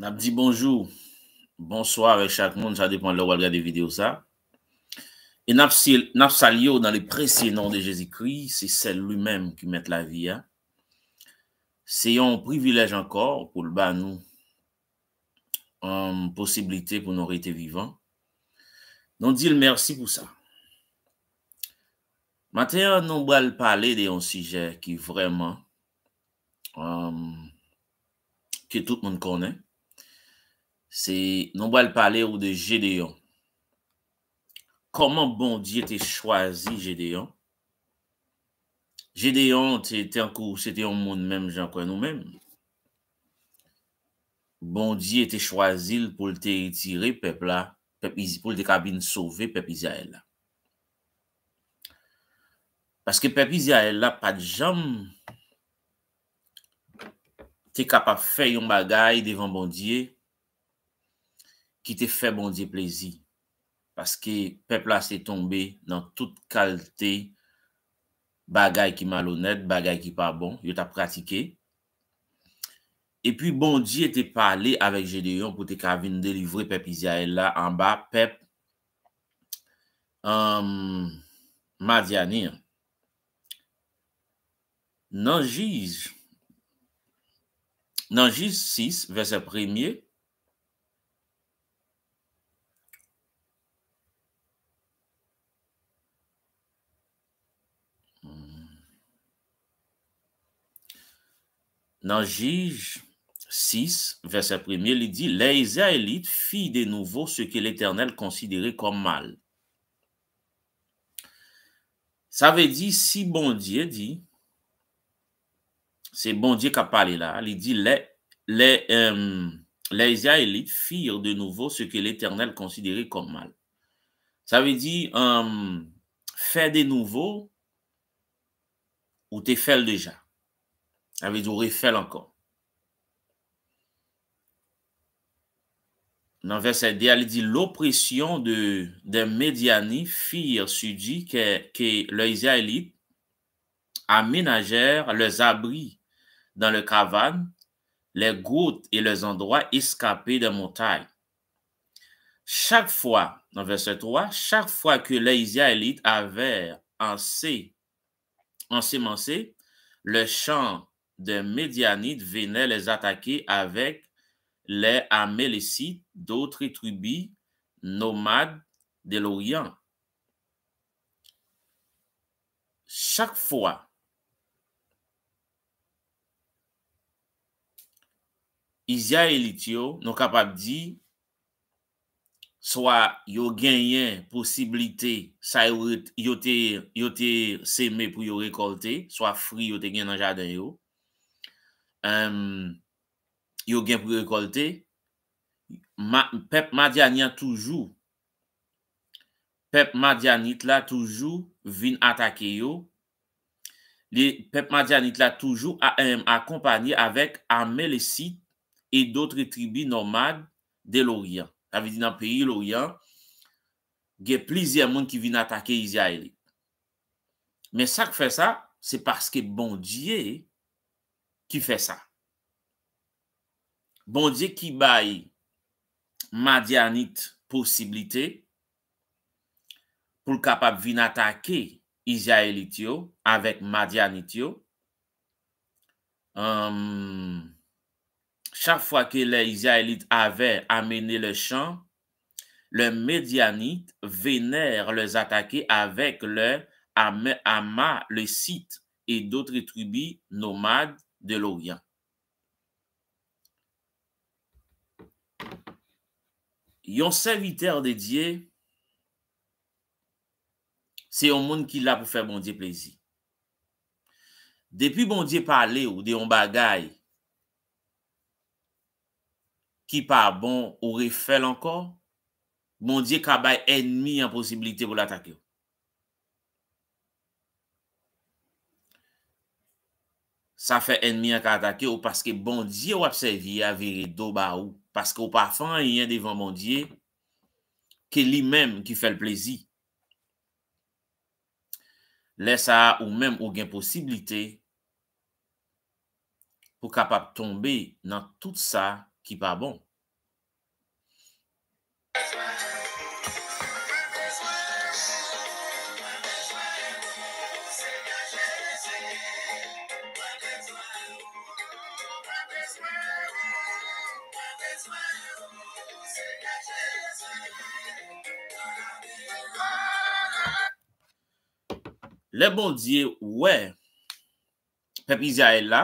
Nap di bonjou, bonsoir e chak moun, sa depan lor wale gade videyo sa. E nap sal yo nan le presye nan de Jezi Kri, se sel luy menm ki met la vi ya. Se yon privilej ankor pou lba nou, an posibilite pou nou reyte vivan. Non dil mersi pou sa. Maten yon nou wale pale de yon sije ki vreman, ki euh, tout moun konen. Se, nou bo al pale ou de Gedeon. Koman Bondye te chwazi Gedeon? Gedeon, te an kou, se te an moun mèm, jan kou an nou mèm. Bondye te chwazi pou te itire pepla, pou te kabine sove pep Izaela. Paske pep Izaela, pa djam, te kapa fe yon bagay devan Bondye, pep Izaela, Ki te fè bondye plezi. Paske pep la se tombe nan tout kalte bagay ki malonet, bagay ki pa bon. Yo ta pratike. E pi bondye te pale avek Gedeon pou te kavine delivre pep Izayela anba pep um, Madiani. Nanjiz. Nanjiz 6 verse 1e. dans Juge 6, verset 1, il dit Les Israélites firent de nouveau ce que l'Éternel considérait comme mal. Ça veut dire, si bon Dieu dit, c'est bon Dieu qui a parlé là, il dit Les, les, euh, Israélites firent de nouveau ce que l'Éternel considérait comme mal. Ça veut dire, euh, fais de nouveau ou te fait déjà. Avec du encore. Dans verset 10, il dit l'oppression de, des Fir, firent que, que les Israélites aménagèrent leurs abris dans le cavane, les gouttes et les endroits escapés des montagnes. Chaque fois, dans verset 3, chaque fois que les Israélites avaient ensemencé le champ de Medianit vene les atake avek le ame lesi dotre trubi nomad de l'Orient. Chak fwa izya elit yo nou kapap di swa yo genyen posibilite sa yo te seme pou yo rekolte, swa fri yo te gen nan jaden yo yo gen pre-rekolte, pep Madjanit la toujou vin atake yo, pep Madjanit la toujou akompanyi avek Amelisi e dotre tribi nomad de Loryan. Avi di nan peyi Loryan, gen plizye moun ki vin atake yi zyayri. Men sak fe sa, se paske bondye e, ki fè sa. Bondye ki bay Madianit posibilite pou l kapab vin atake Izayelit yo avèk Madianit yo. Um, chak fwa ke le Izayelit avè amene le chan, le Medianit venèr le atake avèk le ama le sit et doutre trubi nomad de l'Orient. Yon serviter de diye, se yon moun ki la pou fè moun diye plezi. Depi moun diye pale ou de yon bagay ki pa bon ou refel ankon, moun diye kabay enmi yon posibilite pou l'atake yon. Sa fe enmi an ka atake ou paske bondye ou apsevi a veri do ba ou. Paske ou pa fan yon devan bondye ke li menm ki fel plezi. Lesa ou menm ou gen posibilite ou kapap tombe nan tout sa ki pa bon. Le bon diye, wè, pep Izaella,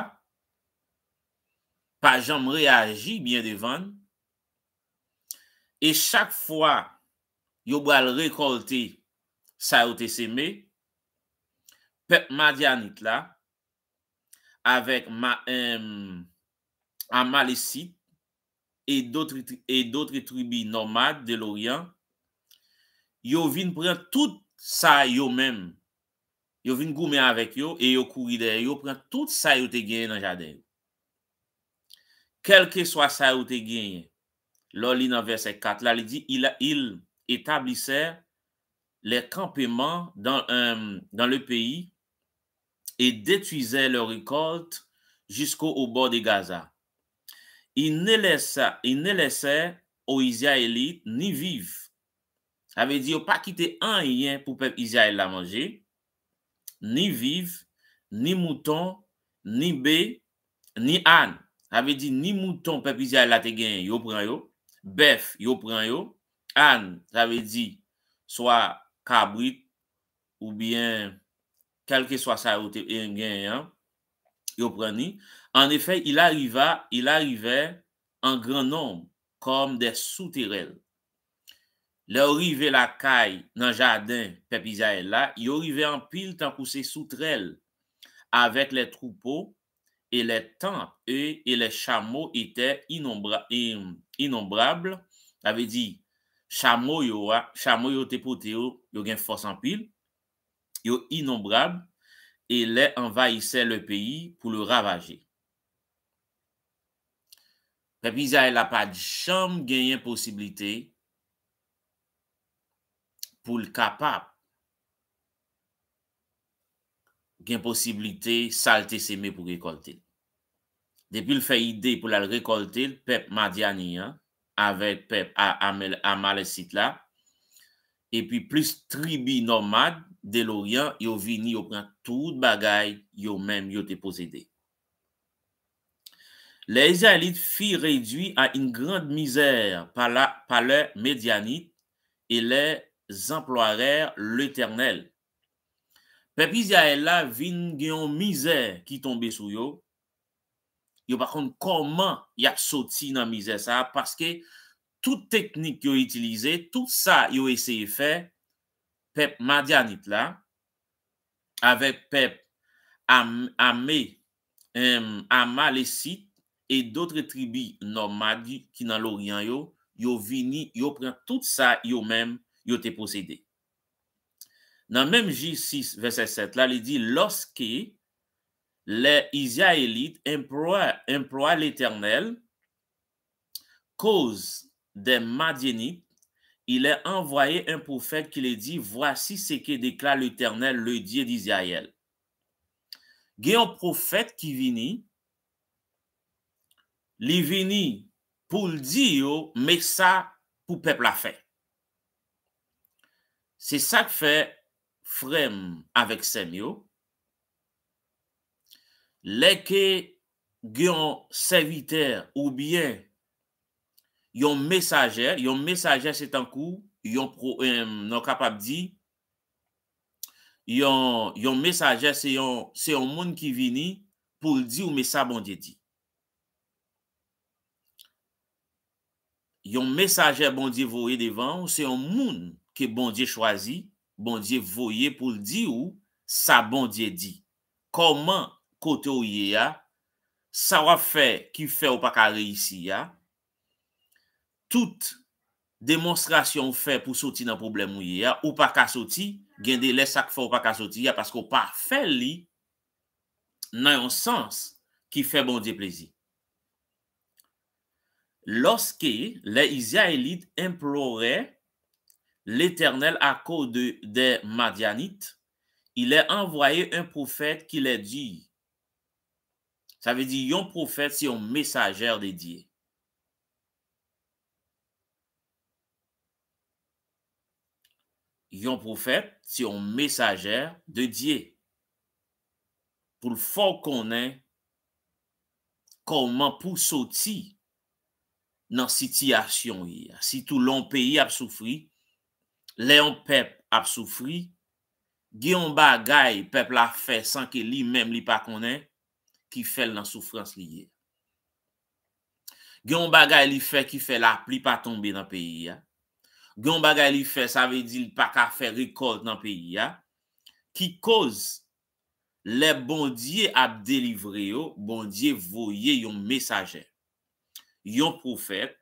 pa jom reagi, biye devan, e chak fwa yo bwa l rekolte sa yo te seme, pep Madianit la, avek Amalessi, e dotre trubi e nomad de l'Oriyan, yo vin pren tout sa yo menm, yo vin goumen avèk yo, e yo kou ide, yo pren tout sa yote genye nan jade. Kelke swa sa yote genye, lò li nan verse 4, la li di, il etablise euh, le kampeman dan le peyi e detuize le rekolt jisko ou bo de Gaza. Il ne lese ou Izayelit ni viv. A ve di, yo pa kite an yen pou pep Izayel la manje, Ni vive, ni mouton, ni be, ni an. Rave di ni mouton pepizya lati gen yo pran yo. Bef yo pran yo. An rave di, swa kabrit ou bien kelke swa sa yote en gen yo pran ni. En efè, il arriva en gran nom kom de soutirel. Le orive la kay nan jadin pepiza e, e, e, e la, yo orive anpil tan pou se soutrel avèk le troupeau e le tan e le chamo itè inombrable, avè di chamo yo te pote yo, yo gen fòs anpil, yo inombrable, e le envahise le peyi pou le ravaje. Pepiza e la pa di chanm genyen posibilite pou l kapap gen posibilite salte seme pou rekolte. Depi l fey ide pou l al rekolte, pep Madiani, ave pep Amalessitla, epi plus tribi nomad de l oryan, yo vini yo pran tout bagay, yo menm yo te posede. Le Ezealit fi redwi an in grand mizer pa le Mediani e le Ezealit zanploarèr l'éternel. Pep, izi aè la, vin gèyon mizè ki tombe sou yo. Yo, pa kon, koman ya soti nan mizè sa, paske tout teknik yo itilize, tout sa yo eseye fè, pep, ma djanit la, avek pep, ame, ama le sit, e dotre tribi nomadi ki nan lorian yo, yo vini, yo pren tout sa yo mèm, il était possédé. le même J6 verset 7 là, il dit, « Lorsque les Israélites l'Éternel emploa cause des Madianites, il est envoyé un prophète qui lui dit Voici ce que déclare l'Éternel, le Dieu d'Israël. Il y a un prophète qui vient, il vient pour dire mais ça pour le peuple a fait. Se sak fe frèm avèk sèmyo, lè ke gè yon sèviter ou byè yon mesajè, yon mesajè se tankou, yon proèm nan kapap di, yon mesajè se yon moun ki vini pou di ou mesajè bandye di. Yon mesajè bandye vò e devan ou se yon moun, ke bondye chwazi, bondye voye pou li di ou, sa bondye di. Koman kote ou ye ya, sa wafè ki fè ou pa ka reisi ya, tout demonstrasyon ou fè pou soti nan problem ou ye ya, ou pa ka soti, gende le sak fè ou pa ka soti ya, pasko pa fè li nan yon sens ki fè bondye plezi. Loske le izya elit implorey, l'Eternel a kode de Madianit, il e envoye un profet ki le di. Sa ve di yon profet si yon mesajer de di. Yon profet si yon mesajer de di. Pou l'fo konen, konman pou soti nan siti asyon yi. Si tout lon peyi ap soufri, Le yon pep ap soufri, gen yon bagay pep la fe san ke li mem li pa konen, ki fel nan soufrans li ye. Gen yon bagay li fe ki fel la pli pa tombe nan peyi ya. Gen yon bagay li fe sa ve di li pa ka fe rekod nan peyi ya, ki koz le bondye ap delivre yo, bondye voye yon mesaje, yon poufep,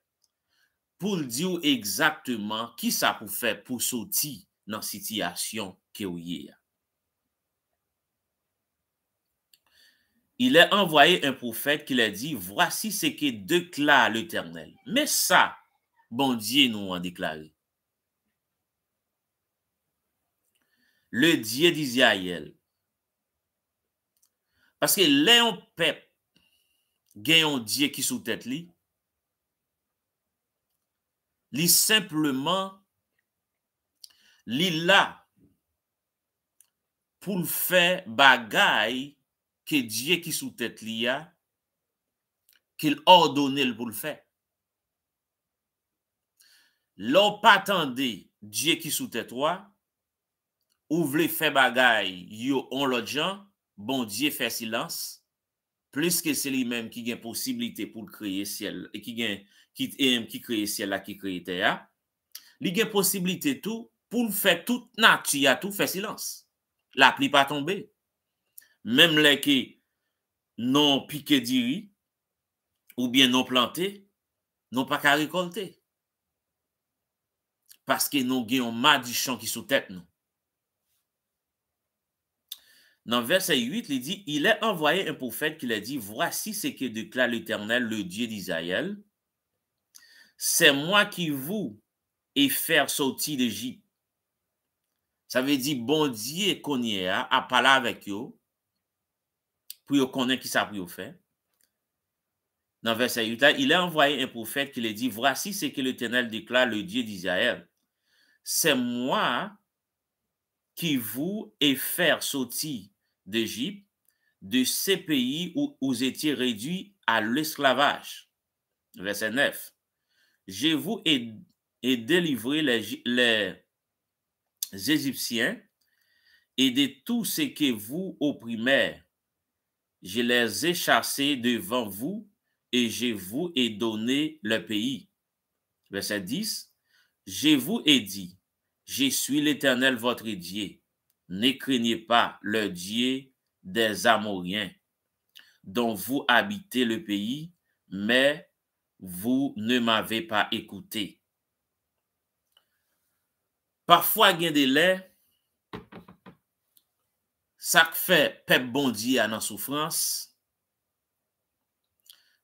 pou l'diw ekzaktman ki sa poufè pou soti nan sitiyasyon ke ou ye ya. Ilè envoye un poufèk ki lè di, vrasi seke dekla l'Eternel. Mè sa, bon diye nou an dekla. Le diye dizi a yel. Paske lè yon pep gen yon diye ki sou tèt li, Li simplement li la pou l'fè bagay ke dje ki sou tèt li ya, ke l'or donel pou l'fè. Lò patande dje ki sou tèt wè, ou vle fè bagay yo on lò djan, bon dje fè silans, plis ke sè li menm ki gen posibilite pou l'kriye sèl, e ki gen... Kit em, ki kreye siel la, ki kreye teya. Li gen posibilite tou, pou l'fè tout nati ya tou, fè silans. La pli pa tombe. Mem le ki non pike diri, ou bien non plante, non pa ka rekolte. Paske non gen yon ma di chan ki sou tèt nou. Nan verse 8 li di, ilè envoye un poufèd ki li di, vwasi seke dekla l'Eternel, le die di Zayel, c'est moi qui vous ai fait sortir d'Égypte. Ça veut dire, bon Dieu a, hein, à parler avec Vous pour connaître qui ça pour fait. » Dans verset 8, il a envoyé un prophète qui lui dit, voici ce que l'Éternel déclare, le Dieu d'Israël. C'est moi qui vous ai fait sortir d'Égypte, de ces pays où vous étiez réduits à l'esclavage. Verset 9 je vous ai, délivré les, Égyptiens et de tout ce que vous opprimez. Je les ai chassés devant vous et je vous ai donné le pays. Verset 10. Je vous ai dit, je suis l'Éternel votre Dieu. Ne craignez pas le Dieu des Amoriens dont vous habitez le pays, mais Vous ne m'avez pas écouté. Parfois, gènde lè, sa k fè pep bondye an an soufrans,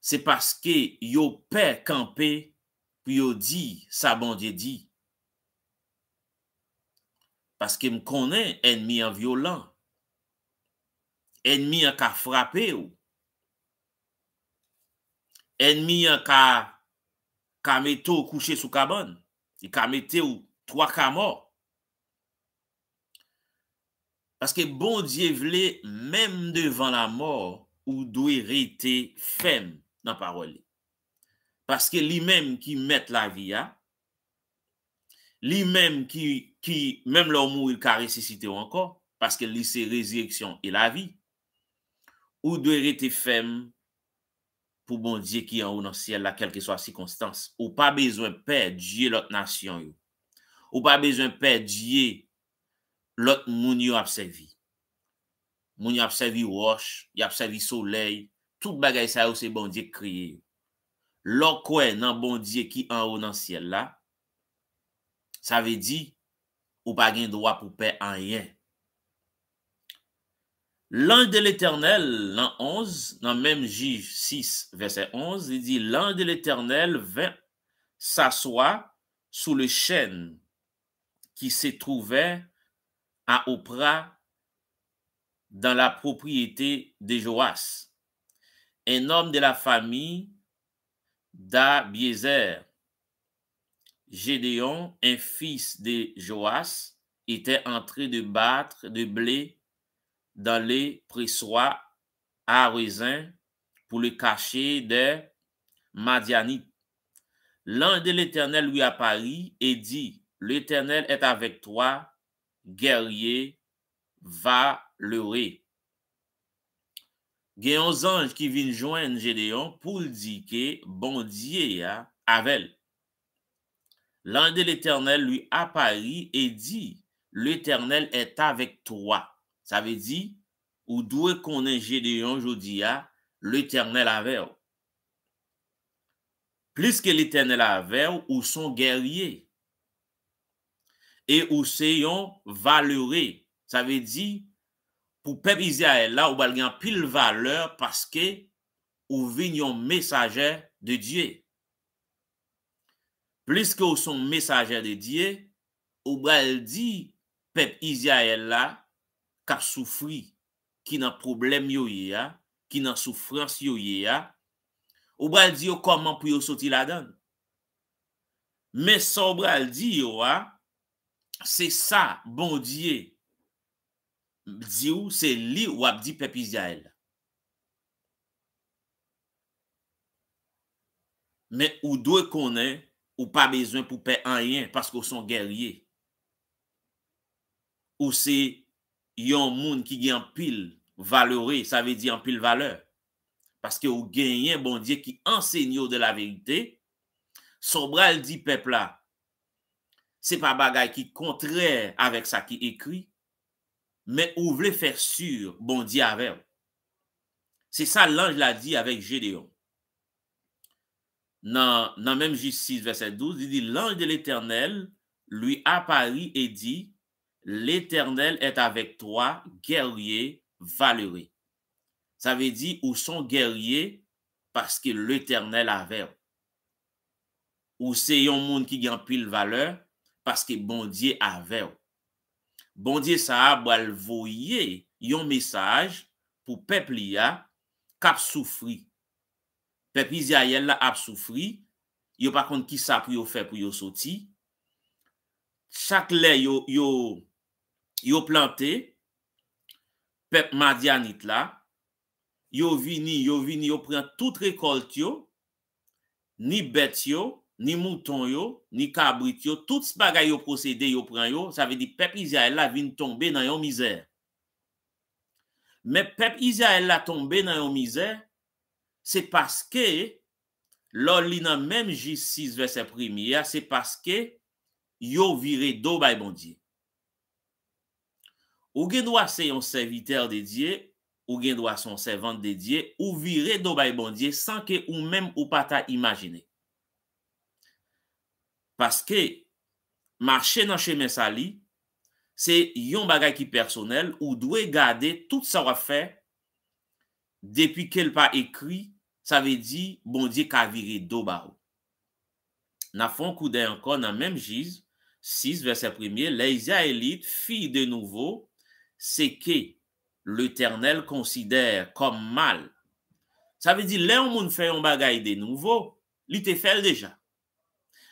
se paske yo pep kampe, pi yo di sa bondye di. Paske m konen enmi an violan, enmi an ka frape ou, enmi yon ka kamete ou kouche sou kabon, yon ka mette ou twa ka mor. Paske bon diye vle, menm devan la mor, ou dwe reyte fem nan parole. Paske li menm ki met la vi ya, li menm ki menm lor mou il ka resisite ou ankon, paske li se rezireksyon e la vi, ou dwe reyte fem pou bondye ki an ou nan siel la, kelke swa sikonstans, ou pa bezwen pe djiye lot nasyon yo. Ou pa bezwen pe djiye lot moun yo apsevi. Moun yo apsevi wosh, yo apsevi soley, tout bagay sa yo se bondye kriye. Lon kwen nan bondye ki an ou nan siel la, sa ve di, ou pa gen dowa pou pe anyen. L'un de l'Éternel, dans 11, dans même J 6, verset 11, il dit, L'un de l'Éternel vint s'asseoir sous le chêne qui se trouvait à Oprah dans la propriété de Joas, un homme de la famille d'Abiezer. Gédéon, un fils de Joas, était entré de battre de blé da le preswa a rezin pou le kache de Madiani. Lange de l'Eternel lui a pari e di, l'Eternel et avek toa, gerye va lere. Geyon zange ki vin jwen nje deyon pou li di ke bondye a avel. Lange de l'Eternel lui a pari e di, l'Eternel et avek toa, Sa ve di, ou dwe konen jede yon jodi ya ah, l'Eternel Aver. Plis ke l'Eternel Aver, ou son gerye. E ou se yon valore. Sa ve di, pou pep Izayela, ou bal gen pil valore paske ou vinyon mesajer de Diyé. Plis ke ou son mesajer de Diyé, ou bal di pep Izayela, ta soufri, ki nan problem yo ye a, ki nan soufras yo ye a, ou bral di yo koman pou yo soti la dan? Men son bral di yo a, se sa, bon diye, diyo se li wap di pepiz ya el. Men ou dwe konen, ou pa bezwen pou pe anyen, paske ou son gerye. Ou se, yon moun ki gen pil valore, sa ve di en pil valeur, paske ou genyen bondye ki enseño de la veyite, son bral di pepla, se pa bagay ki kontre avèk sa ki ekri, men ou vle fèr sur bondye avèv. Se sa lanj la di avèk Gedeon. Nan menm J6, verset 12, l'anj de l'Eternel, lui apari e di, L'Eternel et avek 3 gerye valere. Sa ve di ou son gerye paske l'Eternel avew. Ou se yon moun ki genpil valeur paske bondye avew. Bondye sa abal voye yon mesaj pou pepli ya kap soufri. Pepi zi a yel la ap soufri, yo pa kont ki sa pou yo fe pou yo soti. Chak le yo... yo plante, pep madyanit la, yo vini, yo vini, yo pren tout rekolt yo, ni bet yo, ni mouton yo, ni kabrit yo, tout spaga yo prosede yo pren yo, sa ve di pep Izayela vin tombe nan yon mizer. Me pep Izayela tombe nan yon mizer, se paske, lor li nan menm jisis ve se premi ya, se paske, yo vire do ba yon bondye. Ou gen do a se yon serviter de diye, ou gen do a son servant de diye, ou vire do bay bondye san ke ou men ou pata imajine. Paske, ma chen nan chen men sa li, se yon bagay ki personel ou dwe gade tout sa wafè depi kel pa ekwi, sa ve di bondye ka vire do barou. se ke l'Eternel konsidère kom mal. Sa ve di, lè ou moun fè yon bagay de nouvo, li te fèl dejan.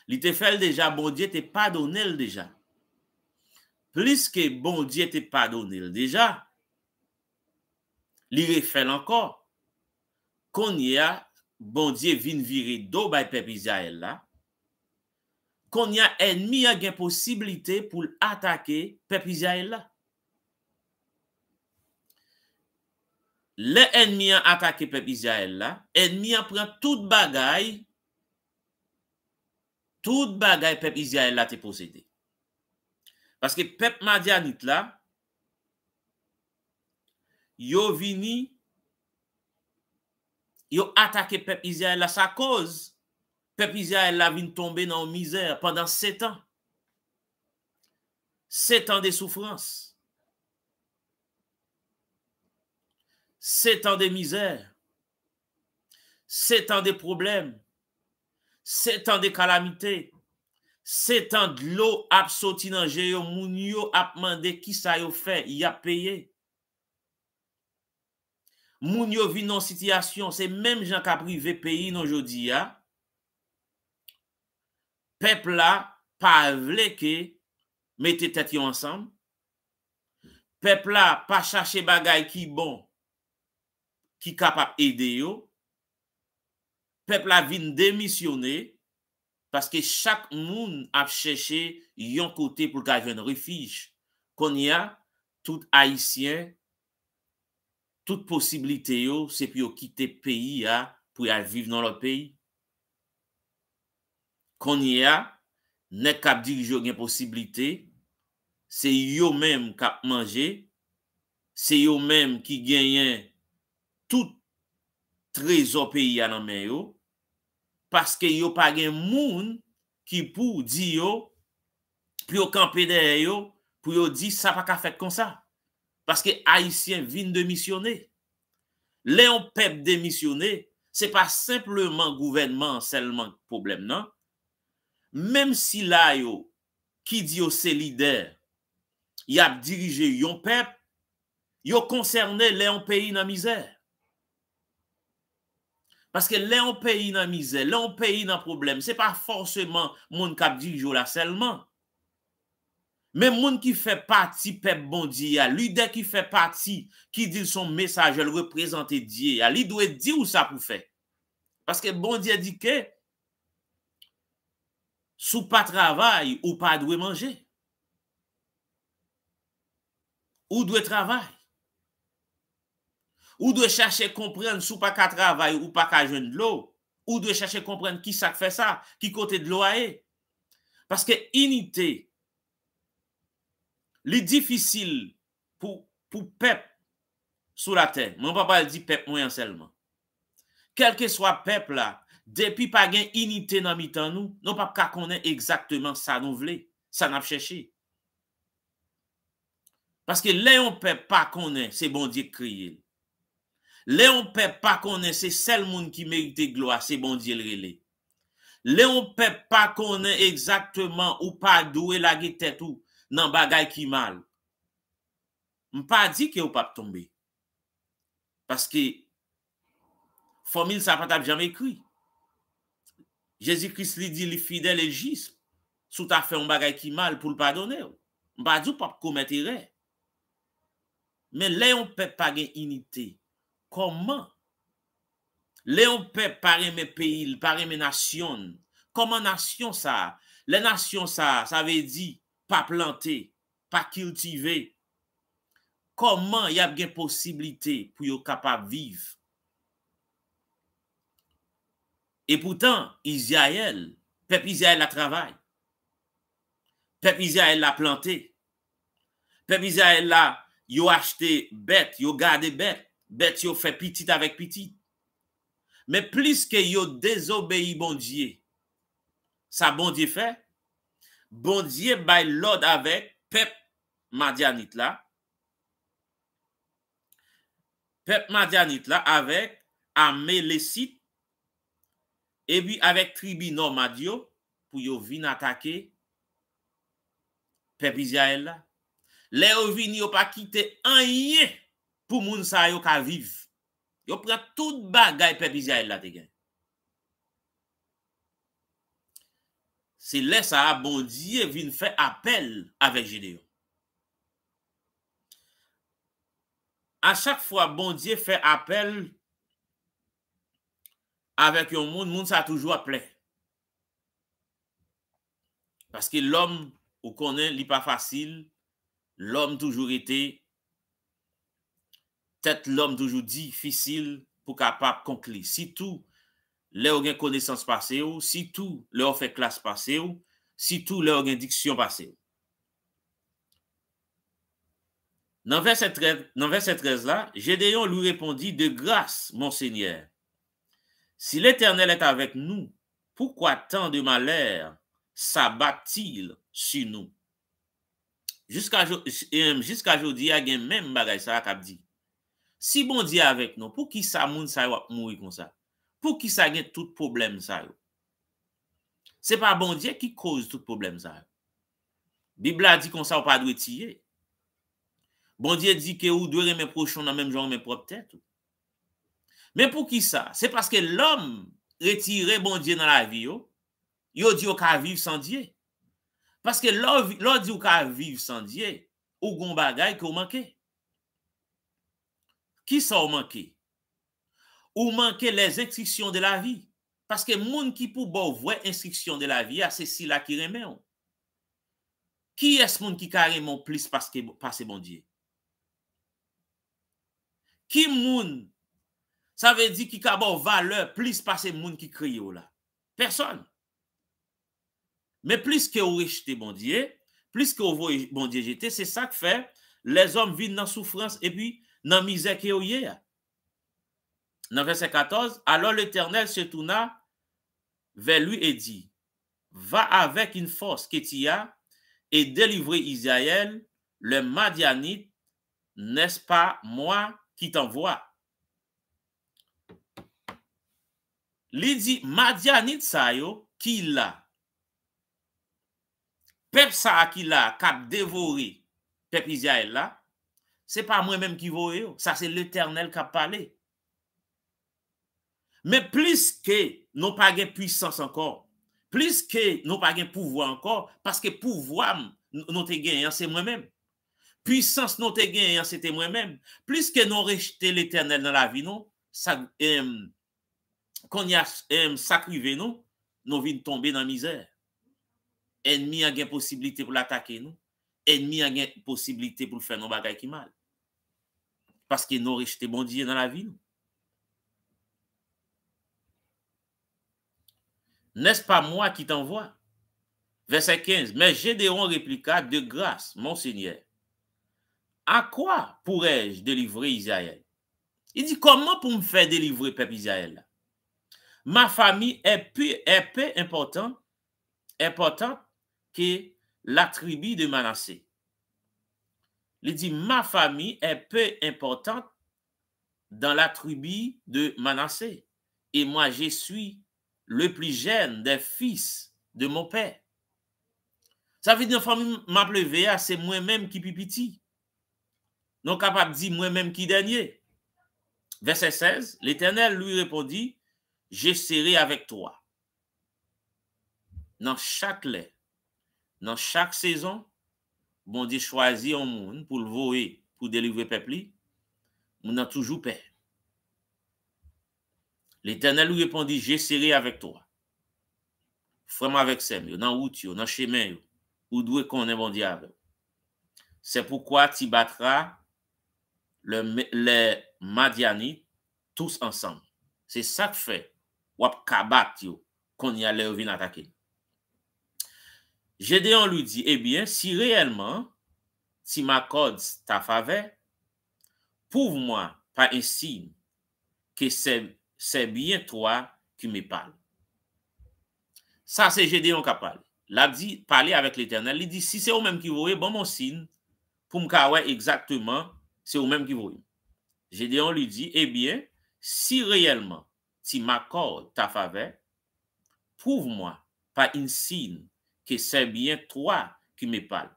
Li te fèl dejan, bondye te padonel dejan. Plis ke bondye te padonel dejan, li refèl ankor, konye a bondye vin viri do bay pepizya el la, konye a enmi a gen posibilite pou l'atake pepizya el la. Le ennmi an attake pep Izayella, ennmi an pren tout bagay, tout bagay pep Izayella te posede. Paske pep Madianit la, yo vini, yo attake pep Izayella sa koz, pep Izayella vini tombe nan mizer pandan set an, set an de soufrans. Se tan de mizer, se tan de problem, se tan de kalamite, se tan de lo ap soti nan jeyo, moun yo ap mande ki sa yo fe, ya peye. Moun yo vi nan sityasyon, se menm jan kapri ve peyi nan jodi ya. Pep la pa avleke, mette tet yo ansam. Pep la pa chache bagay ki bon. Ki kap ap ede yo. Pepl avin demisyone. Paske chak moun ap chèche yon kote pou ka ven rifij. Konye a, tout haisyen. Tout posibilite yo se pi yo kite peyi a pou ya jiv nan lò peyi. Konye a, ne kap di yo gen posibilite. Se yo menm kap manje. Se yo menm ki genyen... tout trezor peyi ananmen yo, paske yo pa gen moun ki pou di yo, pou yo kampe de yo, pou yo di sa pa ka fet kon sa, paske Haitien vin demisyone. Leon Pep demisyone, se pa simplement gouvenman selman problem nan, mem si la yo, ki di yo se lider, y ap dirije yon pep, yo konserne Leon peyi nan mizèr. Paske le an peyi nan mize, le an peyi nan problem, se pa forceman moun kap di jo la selman. Men moun ki fe pati pep bondi ya, li de ki fe pati ki di son mesajel reprezenti diye ya, li dwe di ou sa pou fe? Paske bondi ya di ke? Sou pa travay ou pa dwe manje? Ou dwe travay? Ou dwe chache kompren sou pa ka travay ou pa ka jwen dlo. Ou dwe chache kompren ki sak fe sa, ki kote dlo a e. Paske inite, li difisil pou pep sou la ten. Mon papa el di pep mwen selman. Kelke swa pep la, depi pa gen inite nan mitan nou, non pa pa ka konen eksakteman sa nou vle, sa nap cheshi. Paske leyon pep pa konen, se bon di kriye l. Le yon pep pa konen se sel moun ki merite gloa se bondye lrele. Le yon pep pa konen ekzakteman ou pa dou e lage tetou nan bagay ki mal. Mpa di ki ou pap tombe. Paske fomil sa pat ap jame kri. Jezi kris li di li fidel e jism. Souta fe ou bagay ki mal pou lpadone ou. Mpa di ou pap komete re. Men le yon pep pa gen inite. Koman? Leon pep parem e peil, parem e nasyon. Koman nasyon sa? Le nasyon sa, sa ve di, pa plante, pa kiltive. Koman y ap gen posibilite pou yo kapap viv? E poutan, Izayel, pep Izayel la travay. Pep Izayel la plante. Pep Izayel la yo achete bet, yo gade bet. Bet yo fe pitit avek pitit. Me plis ke yo dezobeyi bondye, sa bondye fe, bondye bay lode avek pep madyanit la. Pep madyanit la avek ame lesit, ebi avek tribino madyo, pou yo vin atake pep izya el la. Le yo vin yo pa kite anye, pou moun sa yo ka viv. Yo pou da tout bagay pepizya el la te gen. Se lesa a bondye vin fe apel avek jede yo. A chak fwa bondye fe apel avek yon moun, moun sa toujou aple. Paske lom ou konen li pa fasil, lom toujou ete tèt l'om d'oujou di fisyl pou kapap konkli. Si tou lè ou gen koneysans pase ou, si tou lè ou fè klas pase ou, si tou lè ou gen diksyon pase ou. Nan verset 13 la, jè deyon lou repondi, De grâs, monsenyer, si l'Eternel et avèk nou, poukwa tan de malèr sa batil su nou? Jiska jodi, agen men bagay sa akabdi, Si bondye avèk nou, pou ki sa moun sa yo ap moui kon sa? Pou ki sa gen tout problem sa yo? Se pa bondye ki koz tout problem sa yo? Bibla di kon sa yo pa dwe tiye. Bondye di ke ou dwe re mè prochon nan mèm joun mèm prop tèt ou. Men pou ki sa? Se paske lòm retire bondye nan la vi yo, yo di yo ka vive san diye. Paske lò di yo ka vive san diye, ou goun bagay ke ou manke. Ki sa ou manke? Ou manke les insriksyon de la vi? Paske moun ki pou bo vwe insriksyon de la vi a se si la ki reme ou. Ki es moun ki karemon plis paske passe bondye? Ki moun, sa ve di ki kabo vale plis passe moun ki kri ou la? Person. Me plis ke ou rejte bondye, plis ke ou vwe bondye jeté, se sa k fe, les om vide nan soufrans, e pi, nan mize ke oye ya. Nan verse 14, alon l'Eternel se touna ve lui e di, va avek in fos ke ti ya e delivre Izayel le madianit nes pa mwa ki tan vwa. Li di, madianit sayo ki la. Pep sa a ki la kat devori pep Izayel la. Se pa mwen menm ki vo yo. Sa se l'Eternel kap pale. Me plis ke nou pa gen puissance ankor. Plis ke nou pa gen pouvo ankor. Paske pouvoan nou te gen yon se mwen menm. Puissance nou te gen yon se te mwen menm. Plis ke nou rejte l'Eternel nan la vi nou. Kon yon sakri ve nou. Nou vin tombe nan mizer. Enmi an gen posibilite pou l'atake nou. Enmi an gen posibilite pou l'fe nan bagay ki mal. Parce qu'ils pas rejete bon Dieu dans la vie. N'est-ce pas moi qui t'envoie? Verset 15. Mais Gédéon répliqua de grâce, mon Seigneur. À quoi pourrais-je délivrer Israël? Il dit, comment pour me faire délivrer peuple Israël? Ma famille est plus, est importante, importante que la tribu de Manassé. Il dit, ma famille est peu importante dans la tribu de Manassé. Et moi, je suis le plus jeune des fils de mon père. Ça veut dire, famille m'a pleuvé, ah, c'est moi-même qui pipiti. Non capable de dire moi-même qui dernier. Verset 16, l'Éternel lui répondit, je serai avec toi. Dans chaque lait, dans chaque saison, moun di chwazi yon moun pou lvo e pou delive pepli, moun nan toujou pe. L'Eternel ou yon pon di, jeseri avek to. Frem avek sem, yon nan wout yon, nan chemen yon, ou dwe konen moun di avek. Se poukwa ti batra le madiani tous ansan. Se sak fe, wap kabat yon kon yon le ouvin atake yon. Gedeon lou di, ebyen, eh si reyelman ti makod ta fave, pouv mwen pa insin ke se byen toa ki me pal. Sa se Gedeon ka pal. La di, pali avek l'Eternel, li di, si se ou menm ki vowe, bon monsin pou mka wey eksakteman se ou menm ki vowe. Gedeon lou di, ebyen, eh si reyelman ti makod ta fave, pouv mwen pa insin. que c'est bien toi qui me parles.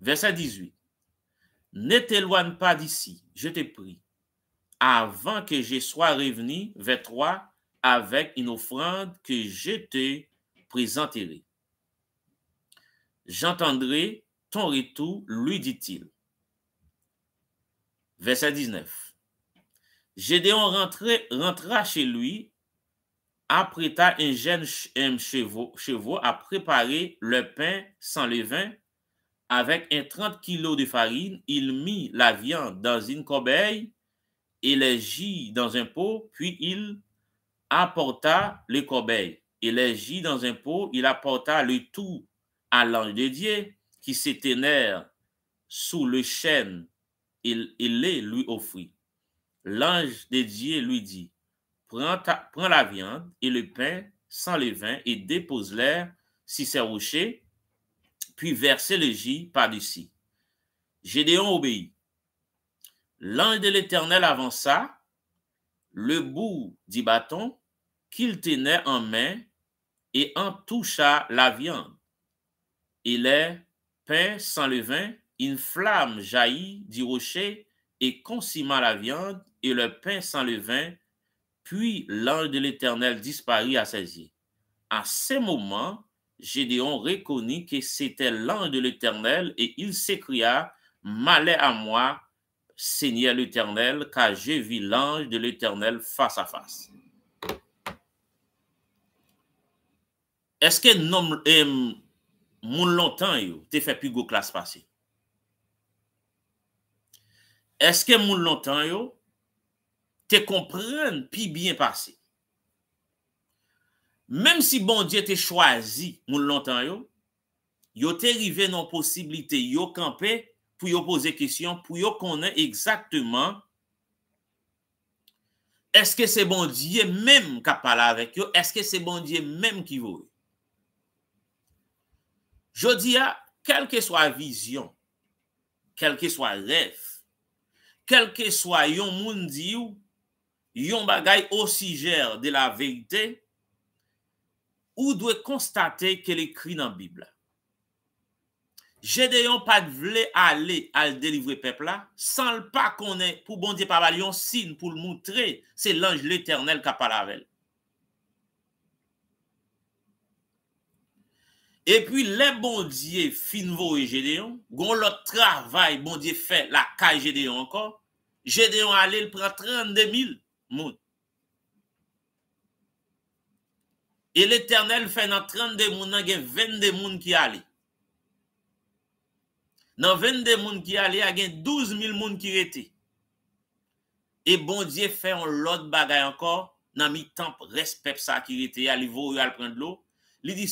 Verset 18. Ne t'éloigne pas d'ici, je te prie, avant que je sois revenu vers toi avec une offrande que je te présenterai. J'entendrai ton retour, lui dit-il. Verset 19. Gédéon rentra chez lui apprêta un jeune cheval à préparer le pain sans levain avec un 30 kg de farine. Il mit la viande dans une corbeille et les gît dans un pot, puis il apporta les corbeilles. Et les gît dans un pot, il apporta le tout à l'ange de Dieu qui s'éteignait sous le chêne. et il les lui offrit. L'ange de Dieu lui dit, prends, la viande et le pain sans le vin et dépose-les si c'est rocher, puis versez le jus par-dessus. Gédéon obéit. L'un de l'Éternel avança, le bout du bâton qu'il tenait en main et en toucha la viande. Et les pain sans le vin, une flamme jaillit du rocher et consuma la viande et le pain sans le vin, puis l'ange de l'Éternel disparut à ses yeux. À ce moment, Gédéon reconnut que c'était l'ange de l'Éternel et il s'écria, Malais à moi, Seigneur l'Éternel, car j'ai vu l'ange de l'Éternel face à face. Est-ce que mon longtemps, t'es fait plus gros classe passer? Est-ce que mon longtemps, te kompren pi byen pase. Mem si bondye te chwazi, moun lontan yo, yo te rive nan posibilite yo kampe pou yo pose kisyon, pou yo konen eksaktman eske se bondye menm kapala avèk yo, eske se bondye menm ki vò. Je di ya, kelke swa vizyon, kelke swa ref, kelke swa yon moun diyo, yon bagay osi jere de la veyite, ou dwe konstate ke le kri nan Bibla. Gedeon pa vle ale al delivre pepla, san l pa konen pou bondye pavalyon sin pou l moutre, se l anj l eternel kapalave. E pi le bondye finvo e Gedeon, gon lot travay bondye fe la kay Gedeon anko, Gedeon ale l pran 32 mil, E l'Eternel fè nan 30 de moun nan gen 20 de moun ki ali. Nan 20 de moun ki ali, a gen 12 mil moun ki rete. E bon di fè an lot bagay ankor, nan mi tanp respep sa ki rete, a li vou yal pren de lou. Li di,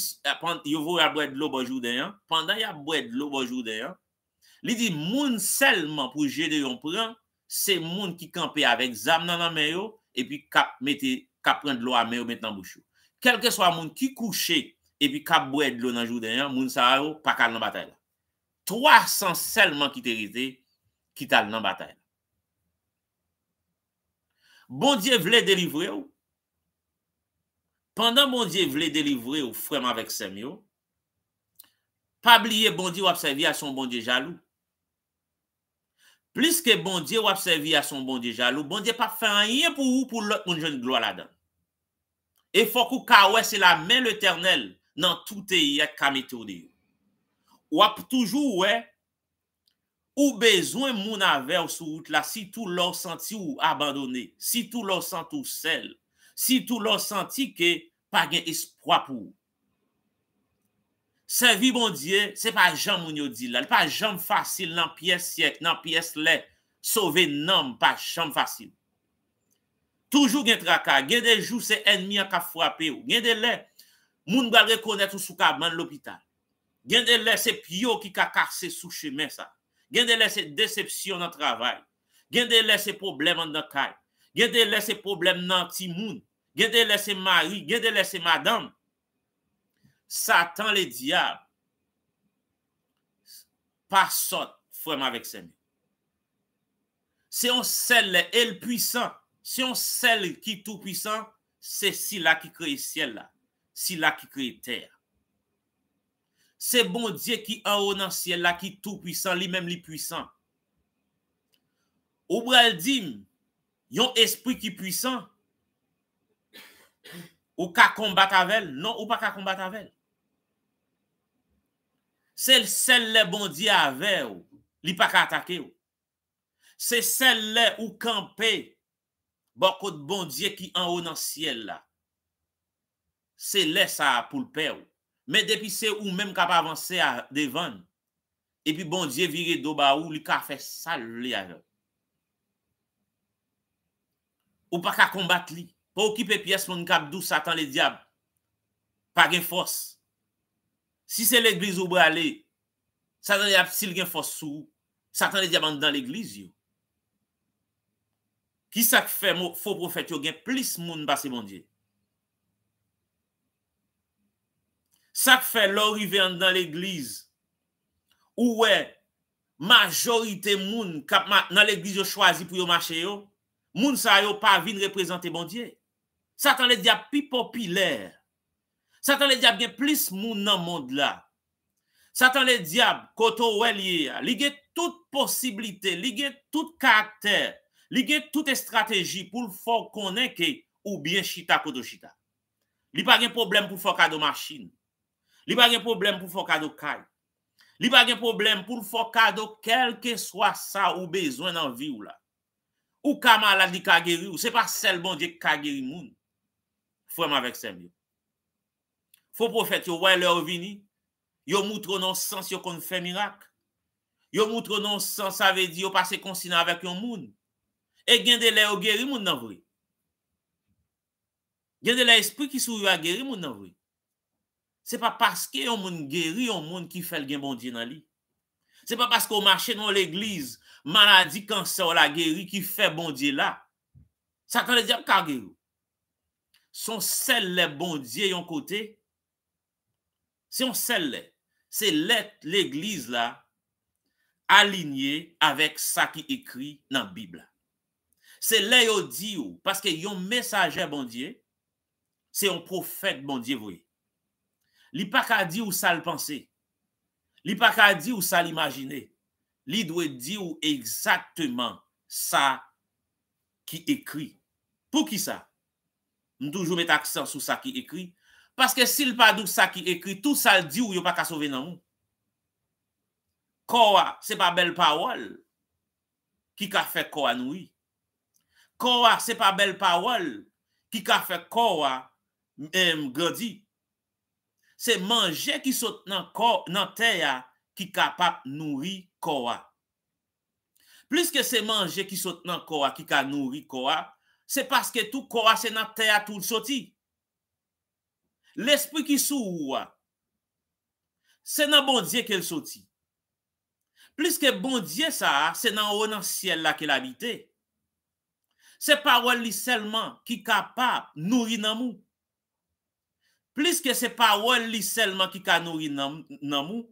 yo vou yal bwèd lou bojou de yon. Pandan yal bwèd lou bojou de yon. Li di, moun selman pou jede yon pren, Se moun ki kampe avek zam nan nan men yo, epi kap prend lo a men yo met nan bouchou. Kelke swa moun ki kouche, epi kap boued lo nan jou den yan, moun sa a yo, pakal nan batay. 300 selman ki te rite, kital nan batay. Bondye vle delivre yo. Pendan bondye vle delivre yo, frem avek sem yo, pabliye bondye wap se vi a son bondye jalou. Plis ke bondye wap se vi a son bondye jalou, bondye pa fe an yin pou ou pou lot moun jen glwa la dan. E fok ou ka wè se la men l'Eternel nan toute yi ak kamite ou di. Wap toujou wè ou bezwen moun ave ou sou out la si tout lò senti ou abandone, si tout lò senti ou sel, si tout lò senti ke pa gen espwa pou ou. Se vi bon diye, se pa jam moun yo di la. Le pa jam fasil nan piyes siyek, nan piyes le. Sove nan, pa jam fasil. Toujou gen traka, gen de jou se enmi an ka fwape ou. Gen de le, moun bal rekonet ou sou ka ban l'opital. Gen de le se piyo ki ka kase sou cheme sa. Gen de le se decepsyon nan travay. Gen de le se problem an nan kay. Gen de le se problem nan ti moun. Gen de le se mari, gen de le se madame. Satan, le diable, pa sot freman vek semen. Se yon sel le el puisan, se yon sel ki tou puisan, se si la ki kreye siel la, si la ki kreye ter. Se bon diye ki an honan siel la, ki tou puisan, li men li puisan. Ou brel dim, yon espri ki puisan, ou ka kombat avel, non ou pa ka kombat avel, Se l sel le bondye ave ou, li pa ka atake ou. Se sel le ou kampe, bako de bondye ki an ou nan siel la. Se le sa apoulpe ou. Men depi se ou menm ka pa avanse a devan. E pi bondye vire do ba ou, li ka fe sal li ave ou. Ou pa ka kombat li. Pa ou kipe piyes moun kap dou satan le diab. Pa gen fos. Si se l'Eglise ou brale, sa tan lè ap sil gen fos sou, sa tan lè di ap an dan l'Eglise yo. Ki sa k fè fò profet yo gen plis moun basse bondye. Sa k fè lò rive an dan l'Eglise, ou wè majorite moun kap nan l'Eglise yo chwazi pou yo mache yo, moun sa yo pa vin reprezenté bondye. Sa tan lè di ap pi popilèr. Satan le diap gen plis moun nan mond la. Satan le diap koto wè liye ya. Li gen tout posibilite, li gen tout karakter, li gen tout estrategi pou l'fok konen ke oubyen chita koto chita. Li pa gen problem pou fok ado maschin. Li pa gen problem pou fok ado kay. Li pa gen problem pou fok ado kelke swa sa ou bezwen nan viw la. Ou kamal la di kageri ou. Se pa sel bon di kageri moun. Foyman vek sen biyo. Fou profet yo wè lè ou vini, yo moutro nan sens yo kon fè mirak, yo moutro nan sens avè di yo pase konsina avèk yon moun, e gen de lè ou gèri moun nan vwi. Gen de lè espri ki sou yon gèri moun nan vwi. Se pa paske yon moun gèri yon moun ki fèl gen bondye nan li. Se pa paske ou mâche nan l'eglize, manadi kansè ou la gèri ki fè bondye la. Sa kan lè di ap ka gèri. Son sel lè bondye yon kote, Se yon sel le, se let l'Eglise la alinye avèk sa ki ekri nan Bibla. Se le yo di ou, paske yon mesajè bon diye, se yon profèk bon diye vwe. Li pa ka di ou sa l'pense, li pa ka di ou sa l'imagine, li dwe di ou eksaktèman sa ki ekri. Pou ki sa? Ndoujou met aksel sou sa ki ekri. Paske sil pa dou sa ki ekri, tout sa di ou yo pa ka sove nan mou. Kowa se pa bel pawol, ki ka fe kowa noui. Kowa se pa bel pawol, ki ka fe kowa m godi. Se manje ki sot nan teya, ki ka pa noui kowa. Plis ke se manje ki sot nan kowa, ki ka noui kowa, se paske tout kowa se nan teya tout soti. l'espri ki sou ouwa, se nan bondye ke l soti. Plis ke bondye sa, se nan ou nan siel la ke l habite. Se parol li selman ki ka pap nouri nan mou. Plis ke se parol li selman ki ka nouri nan mou,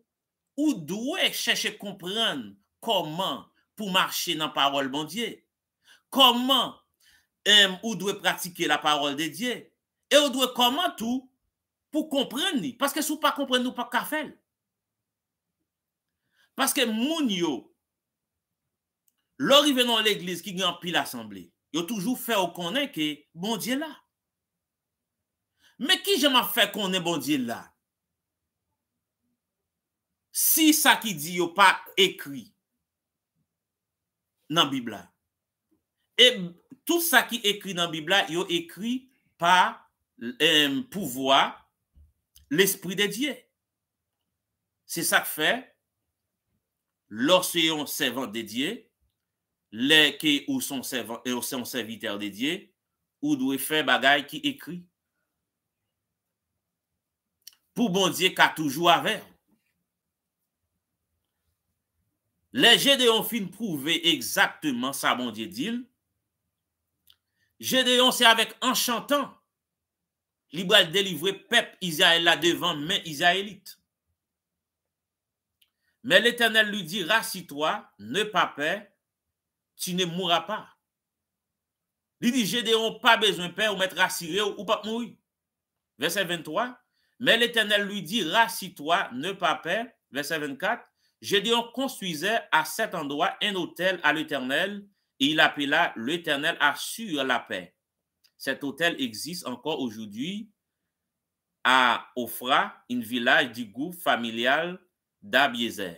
ou dwe cheche kompran koman pou marche nan parol bondye. Koman ou dwe pratike la parol de Dye. E ou dwe koman tou, pou kompren ni, paske sou pa kompren nou pa kafel. Paske moun yo, lor i venon l'eglise ki gen pi l'assemble, yo toujou fe ou konen ki bondye la. Me ki jema fe konen bondye la? Si sa ki di yo pa ekri nan bibla, e tout sa ki ekri nan bibla, yo ekri pa pouvoi L'esprit de Dye. Se sa fe, lor seyon sevan de Dye, le ke ou seyon serviter euh, de Dye, ou dwe fe bagay ki ekri. Pou bon Dye ka toujou aver. Le Gedeon fin prouve exactement sa bon Dye dil. Gedeon se avek enchantan Libra délivré, délivrer peuple Israël là devant main israélite. Mais l'Éternel lui dit rassis-toi, ne pas peur, tu ne mourras pas. Il dit Gédéon pas besoin de ou mettre rassuré ou pas mourir. Verset 23. Mais l'Éternel lui dit rassis-toi, ne pas peur. Verset 24. Gédéon construisait à cet endroit un hôtel à l'Éternel et il appela l'Éternel assure la paix. cet otel egzist ankon oujou di a ofra in vilaj di goup familial da byeze.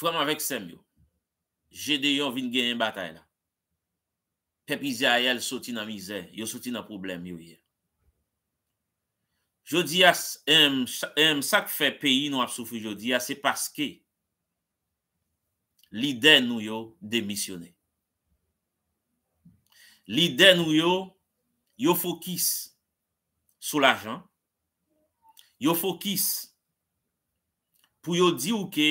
Fram avek sem yo. Je deyon vin genyen batay la. Pep izi a yal soti nan mize, yo soti nan problem yo ye. Jodi a, m sak fe peyi nou ap soufou jodi a, se paske li den nou yo demisyone. Li den nou yo, yo fokis sou la jan, yo fokis pou yo di ouke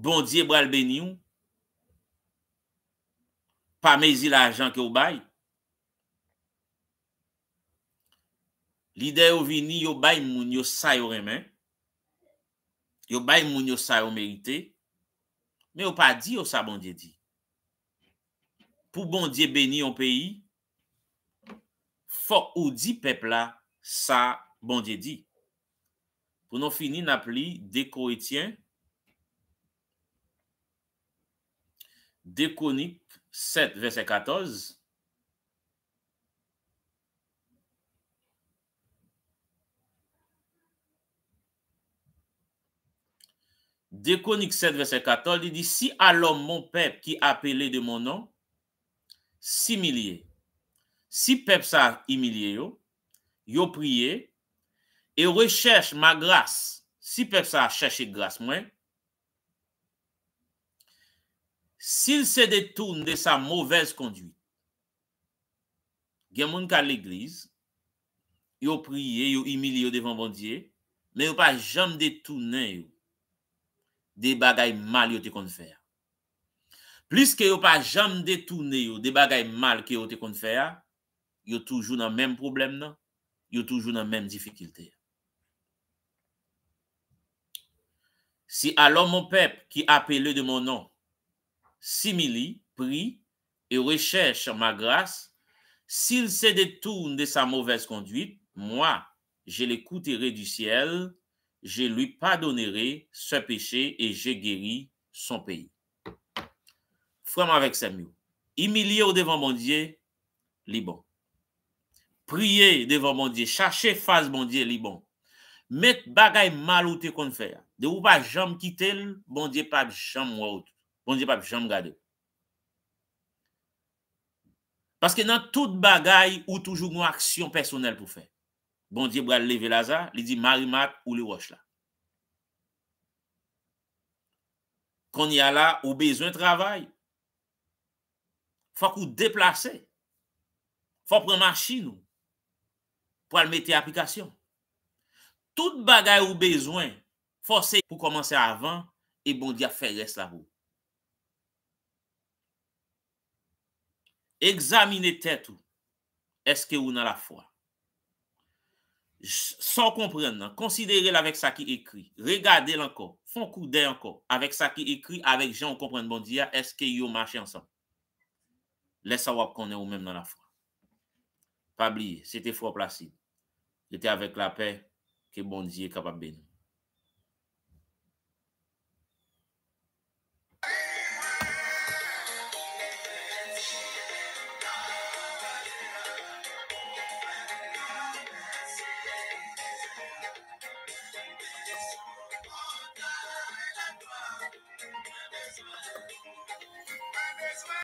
bondye bralbeni ou, pa mezi la jan ki ou bayi. Lide yo vini yo bay moun yo sa yo remen, yo bay moun yo sa yo merite, me yo pa di yo sa bondye di. Pou bondye beni yo peyi, fok ou di pepla sa bondye di. Pou nou fini nap li deko etyen, deko nik 7 verse 14, Dekonik 7, verset 14, di di, si alon mon pep ki apele de mon nan, si milie. Si pep sa imilie yo, yo priye, e recherche ma gras, si pep sa chershe gras mwen. Sil se detoun de sa mouvez kondwi. Genmoun ka l'eglise, yo priye, yo imilie yo devan bon diye, men yo pa jam detounen yo. de bagay mal yo te konfer. Plis ke yo pa jam detoune yo, de bagay mal ki yo te konfer, yo toujou nan menm problem nan, yo toujou nan menm difikilte. Si alon mon pep ki apele de mon nan, simili, pri, e rechèche ma gras, sil se detoune de sa mouves konduit, moi, jel ekoute re du siel, Je luy pa donere se peche e je geri son peyi. Fwa m avèk sa miyo. Imi liye ou devan bandye, li bon. Priye devan bandye, chache faz bandye, li bon. Met bagay maloutè kon fè. De ou pa jom kitel, bandye pa jom wout. Bandye pa jom gade. Paske nan tout bagay ou toujou nou aksyon personel pou fè. Bondye pou al leve la za, li di marimat ou li wosh la. Kon y a la, ou bezwen travay. Fak ou deplase. Fak ou prema chino. Pwa al mete aplikasyon. Tout bagay ou bezwen, fose pou komanse avan, e bondye a fe res la vou. Eksamine tet ou, eske ou nan la fwa. San komprennen, konsidere l avèk sa ki ekri, regade l ankon, fon koude ankon, avèk sa ki ekri, avèk jan w komprennen bondi ya, eske yo mwache ansan. Lè sa wap konen w mèm nan la fwa. Pa bliye, se te fwa plasib, jete avèk la pey, ke bondi ye kapap be nou.